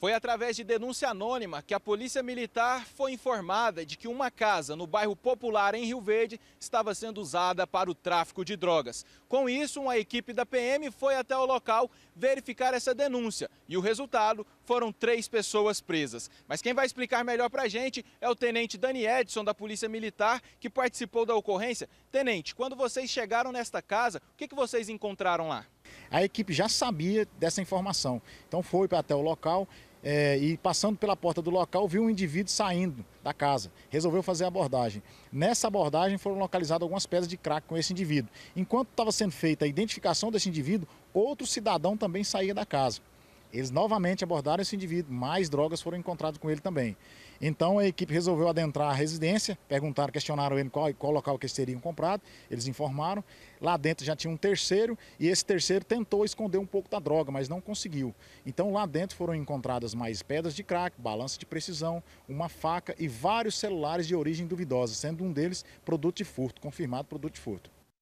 Foi através de denúncia anônima que a Polícia Militar foi informada de que uma casa no bairro Popular, em Rio Verde, estava sendo usada para o tráfico de drogas. Com isso, uma equipe da PM foi até o local verificar essa denúncia e o resultado foram três pessoas presas. Mas quem vai explicar melhor para a gente é o Tenente Dani Edson, da Polícia Militar, que participou da ocorrência. Tenente, quando vocês chegaram nesta casa, o que, vocês encontraram lá? A equipe já sabia dessa informação, então foi até o local, é, e passando pela porta do local, viu um indivíduo saindo da casa. Resolveu fazer a abordagem. Nessa abordagem foram localizadas algumas pedras de crack com esse indivíduo. Enquanto estava sendo feita a identificação desse indivíduo, outro cidadão também saía da casa. Eles novamente abordaram esse indivíduo, mais drogas foram encontradas com ele também. Então a equipe resolveu adentrar a residência, perguntaram, questionaram ele qual, qual local que eles teriam comprado, eles informaram. Lá dentro já tinha um terceiro e esse terceiro tentou esconder um pouco da droga, mas não conseguiu. Então lá dentro foram encontradas mais pedras de crack, balança de precisão, uma faca e vários celulares de origem duvidosa, sendo um deles produto de furto, confirmado produto de furto.